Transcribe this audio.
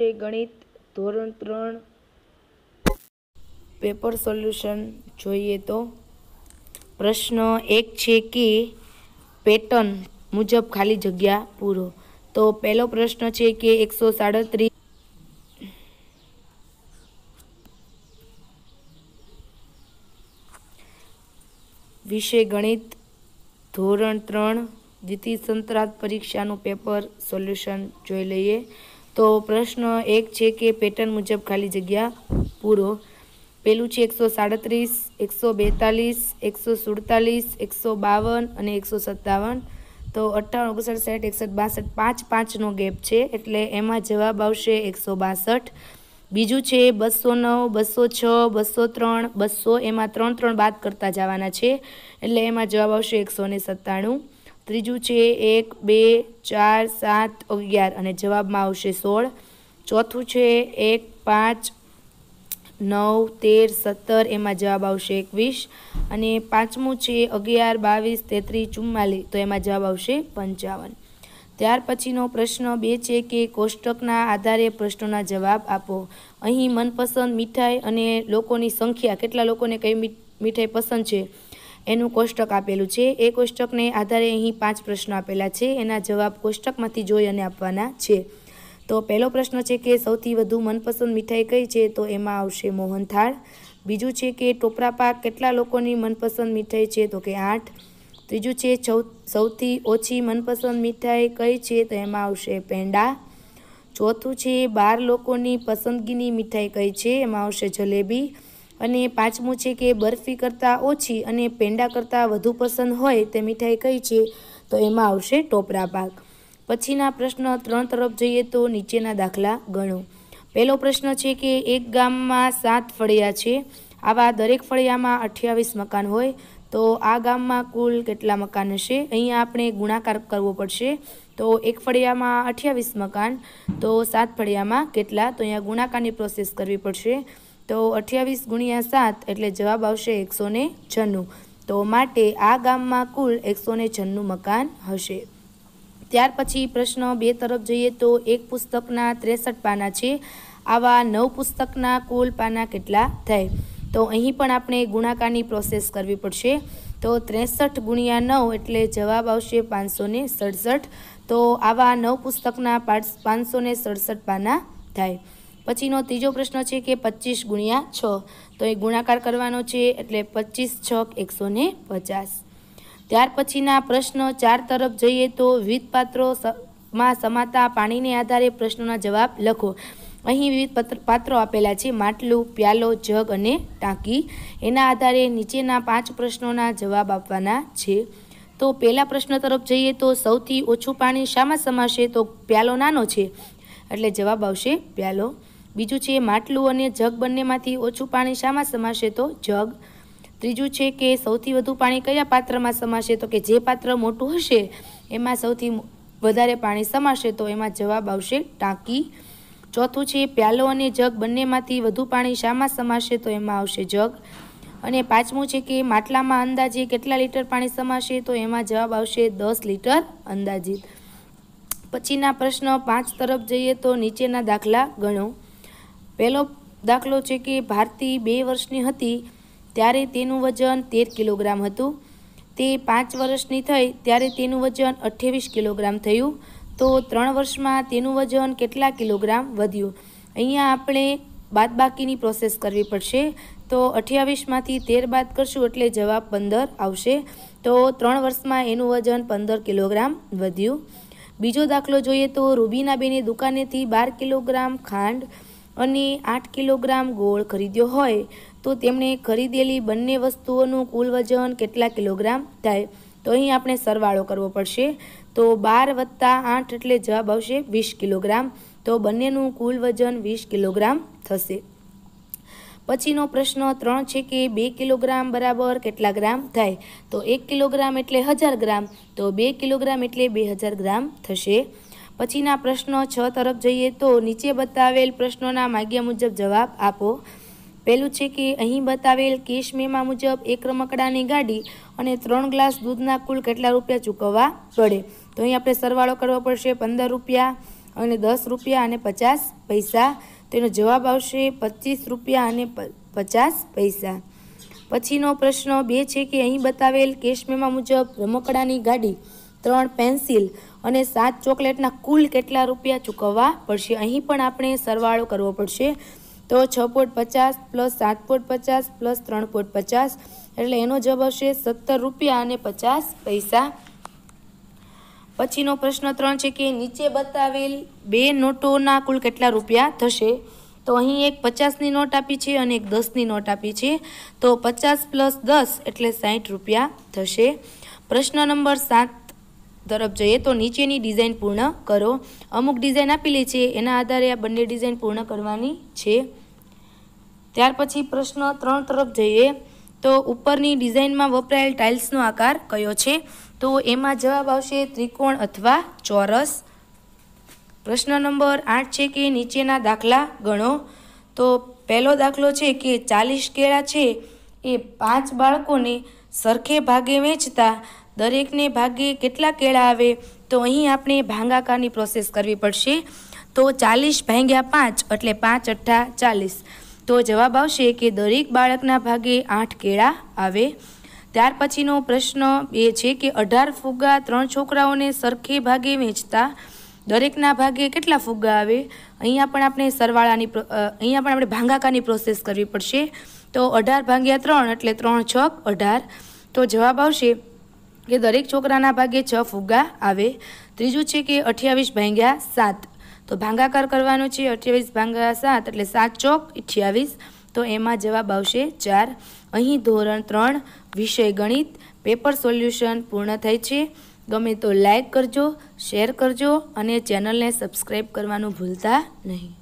ગણિત ધોરણ ત્રણ પેપર સોલ્યુશન જોઈએ તો પ્રશ્ન એક છે કે પેટર્ન મુજબ ખાલી જગ્યા પૂરો તો પહેલો પ્રશ્ન છે કે એકસો સાડત્રીસ વિષય ગણિત ધોરણ ત્રણ દ્વિતીય સંતરાત પરીક્ષાનું પેપર સોલ્યુશન જોઈ લઈએ તો પ્રશ્ન એક છે કે પેટર્ન મુજબ ખાલી જગ્યા પૂરો પહેલું છે એકસો સાડત્રીસ એકસો બેતાલીસ એકસો સુડતાલીસ એકસો બાવન અને એકસો સત્તાવન તો અઠ્ઠાણું ઓગણસાઠ સાઠ એકસઠ બાસઠ પાંચ પાંચનો ગેપ છે એટલે એમાં જવાબ આવશે એકસો બાસઠ બીજું છે બસો નવ બસો છ બસો ત્રણ બસો એમાં ત્રણ ત્રણ બાદ કરતા જવાના છે એટલે એમાં જવાબ આવશે એકસો ને સત્તાણું ત્રીજું છે એક બે ચાર સાત અગિયાર અને જવાબમાં આવશે સોળ ચોથું છે એક પાંચ નવ તેર સત્તર એમાં જવાબ આવશે એકવીસ અને પાંચમું છે અગિયાર બાવીસ તેત્રીસ ચુમ્માલીસ તો એમાં જવાબ આવશે પંચાવન ત્યાર પછીનો પ્રશ્ન બે છે કે કોષ્ટકના આધારે પ્રશ્નોના જવાબ આપો અહીં મનપસંદ મીઠાઈ અને લોકોની સંખ્યા કેટલા લોકોને કઈ મીઠાઈ પસંદ છે એનું કોષ્ટક આપેલું છે એ કોષ્ટકને આધારે અહીં પાંચ પ્રશ્નો આપેલા છે એના જવાબ કોષ્ટકમાંથી જોઈ અને આપવાના છે તો પહેલો પ્રશ્ન છે કે સૌથી વધુ મનપસંદ મીઠાઈ કઈ છે તો એમાં આવશે મોહનથાળ બીજું છે કે ટોપરા પાક કેટલા લોકોની મનપસંદ મીઠાઈ છે તો કે આઠ ત્રીજું છે સૌથી ઓછી મનપસંદ મીઠાઈ કઈ છે તો એમાં આવશે પેંડા ચોથું છે બાર લોકોની પસંદગીની મીઠાઈ કઈ છે એમાં આવશે જલેબી અને પાંચમું છે કે બરફી કરતાં ઓછી અને પેંડા કરતાં વધુ પસંદ હોય તે મીઠાઈ કઈ છે તો એમાં આવશે ટોપરા પાક પછીના પ્રશ્ન ત્રણ તરફ જઈએ તો નીચેના દાખલા ગણો પહેલો પ્રશ્ન છે કે એક ગામમાં સાત ફળિયા છે આવા દરેક ફળિયામાં અઠ્યાવીસ મકાન હોય તો આ ગામમાં કુલ કેટલા મકાન હશે અહીંયા આપણે ગુણાકાર કરવો પડશે તો એક ફળિયામાં અઠ્યાવીસ મકાન તો સાત ફળિયામાં કેટલા તો અહીંયા ગુણાકારની પ્રોસેસ કરવી પડશે તો અઠ્યાવીસ ગુણ્યા સાત એટલે જવાબ આવશે એકસો ને છન્નું તો માટે આ ગામમાં કુલ એકસો ને છન્નું મકાન હશે ત્યાર પછી પ્રશ્ન બે તરફ જઈએ તો એક પુસ્તકના ત્રેસઠ પાના છે આવા નવ પુસ્તકના કુલ પાના કેટલા થાય તો અહીં પણ આપણે ગુણાકારની પ્રોસેસ કરવી પડશે તો ત્રેસઠ ગુણ્યા નવ એટલે જવાબ આવશે પાંચસો ને સડસઠ તો આવા નવ પુસ્તકના પાંચસો સડસઠ પાના થાય પછીનો ત્રીજો પ્રશ્ન છે કે પચીસ ગુણ્યા છ તો એ ગુણાકાર કરવાનો છે એટલે પચીસ છ એકસો ને પચાસ ત્યાર પછીના પ્રશ્ન ચાર તરફ જઈએ તો વિવિધ પાત્રો માં સમાતા પાણીને આધારે પ્રશ્નોના જવાબ લખો અહીં વિવિધ પાત્રો આપેલા છે માટલું પ્યાલો જગ અને ટાંકી એના આધારે નીચેના પાંચ પ્રશ્નોના જવાબ આપવાના છે તો પહેલા પ્રશ્ન તરફ જઈએ તો સૌથી ઓછું પાણી શામાં સમાશે તો પ્યાલો નાનો છે એટલે જવાબ આવશે પ્યાલો બીજું છે માટલું અને જગ બંનેમાંથી ઓછું પાણી શામાં સમાશે તો જગ ત્રીજું છે કે સૌથી વધુ પાણી કયા પાત્રમાં સમાશે તો કે જે પાત્ર મોટું હશે એમાં સૌથી વધારે પાણી સમાશે તો એમાં જવાબ આવશે ટાંકી ચોથું છે પ્યાલો અને જગ બંનેમાંથી વધુ પાણી શામાં સમાશે તો એમાં આવશે જગ અને પાંચમું છે કે માટલામાં અંદાજે કેટલા લીટર પાણી સમાશે તો એમાં જવાબ આવશે દસ લીટર અંદાજિત પછીના પ્રશ્ન પાંચ તરફ જઈએ તો નીચેના દાખલા ગણો પહેલો દાખલો છે કે ભારતી બે વર્ષની હતી ત્યારે તેનું વજન તેર કિલોગ્રામ હતું તે પાંચ વર્ષની થઈ ત્યારે તેનું વજન અઠ્ઠાવીસ કિલોગ્રામ થયું તો ત્રણ વર્ષમાં તેનું વજન કેટલા કિલોગ્રામ વધ્યું અહીંયા આપણે બાદબાકીની પ્રોસેસ કરવી પડશે તો અઠ્યાવીસમાંથી તેર બાદ કરશું એટલે જવાબ પંદર આવશે તો ત્રણ વર્ષમાં એનું વજન પંદર કિલોગ્રામ વધ્યું બીજો દાખલો જોઈએ તો રૂબીનાબેની દુકાનેથી બાર કિલોગ્રામ ખાંડ અને આઠ કિલોગ્રામ ગોળ ખરીદ્યો હોય તો તેમણે ખરીદેલી બંને વસ્તુઓનું કુલ વજન કેટલા કિલોગ્રામ થાય તો અહીં આપણે સરવાળો કરવો પડશે તો બાર વત્તા આઠ એટલે જવાબ આવશે વીસ કિલોગ્રામ તો બંનેનું કુલ વજન વીસ કિલોગ્રામ થશે પછીનો પ્રશ્ન ત્રણ છે કે બે કિલોગ્રામ બરાબર કેટલા ગ્રામ થાય તો એક કિલોગ્રામ એટલે હજાર ગ્રામ તો બે કિલોગ્રામ એટલે બે હજાર ગ્રામ થશે પછીના પ્રશ્નો છ તરફ જઈએ તો નીચે બતાવેલ પ્રશ્નોના માગ્યા મુજબ જવાબ આપો પહેલું છે કે અહીં બતાવેલ કેશ મેમા મુજબ એક રમકડાની ગાડી અને ત્રણ ગ્લાસ દૂધના કુલ કેટલા રૂપિયા ચૂકવવા પડે તો અહીં આપણે સરવાળો કરવો પડશે પંદર રૂપિયા અને દસ રૂપિયા અને પચાસ પૈસા તેનો જવાબ આવશે પચીસ રૂપિયા અને પચાસ પૈસા પછીનો પ્રશ્ન બે છે કે અહીં બતાવેલ કેશ કેશમેમાં મુજબ રમકડાની ગાડી ત્રણ પેન્સિલ અને સાત ચોકલેટના કુલ કેટલા રૂપિયા ચૂકવવા પડશે અહીં પણ આપણે સરવાળો કરવો પડશે તો છ પોઈન્ટ પચાસ પ્લસ સાત પોઈન્ટ પચાસ પ્લસ ત્રણ પોઈન્ટ પચાસ એટલે એનો જવાબ આવશે સત્તર રૂપિયા અને પચાસ પૈસા પછીનો પ્રશ્ન ત્રણ છે કે નીચે બતાવેલ બે નોટોના કુલ કેટલા રૂપિયા થશે તો અહીં એક પચાસની નોટ આપી છે અને એક દસની નોટ આપી છે તો પચાસ પ્લસ દસ એટલે સાઠ રૂપિયા થશે પ્રશ્ન નંબર સાત તરફ જઈએ તો નીચેની ડિઝાઇન પૂર્ણ કરો અમુક ડિઝાઇન આપેલી છે એના આધારે આ બંને ડિઝાઇન પૂર્ણ કરવાની છે ત્યાર પછી પ્રશ્ન ત્રણ તરફ જઈએ તો ઉપરની ડિઝાઇનમાં વપરાયેલ ટાઇલ્સનો આકાર કયો છે તો એમાં જવાબ આવશે ત્રિકોણ અથવા ચોરસ પ્રશ્ન નંબર આઠ છે કે નીચેના દાખલા ગણો તો પહેલો દાખલો છે કે ચાલીસ કેળા છે એ પાંચ બાળકોને સરખે ભાગે વેચતા દરેકને ભાગે કેટલા કેળા આવે તો અહીં આપણે ભાંગાકારની પ્રોસેસ કરવી પડશે તો ચાલીસ ભાંગ્યા પાંચ એટલે પાંચ અઠ્ઠા ચાલીસ તો જવાબ આવશે કે દરેક બાળકના ભાગે આઠ કેળા આવે ત્યાર પછીનો પ્રશ્ન એ છે કે અઢાર ફુગ્ગા ત્રણ છોકરાઓને સરખે ભાગે વેચતા દરેકના ભાગે કેટલા ફુગ્ગા આવે અહીંયા પણ આપણે સરવાળાની અહીંયા પણ આપણે ભાંગાકારની પ્રોસેસ કરવી પડશે તો અઢાર ભાંગ્યા ત્રણ એટલે ત્રણ છ અઢાર તો જવાબ આવશે કે દરેક છોકરાના ભાગે છ ફુગ્ગા આવે ત્રીજું છે કે અઠ્યાવીસ ભાંગ્યા સાત તો ભાંગાકાર કરવાનો છે અઠ્યાવીસ ભાંગ્યા સાત એટલે સાત ચોક અઠ્યાવીસ તો એમાં જવાબ આવશે ચાર અહીં ધોરણ ત્રણ વિષય ગણિત પેપર સોલ્યુશન પૂર્ણ થાય છે ગમે તો લાઇક કરજો શેર કરજો અને ચેનલને સબસ્ક્રાઈબ કરવાનું ભૂલતા નહીં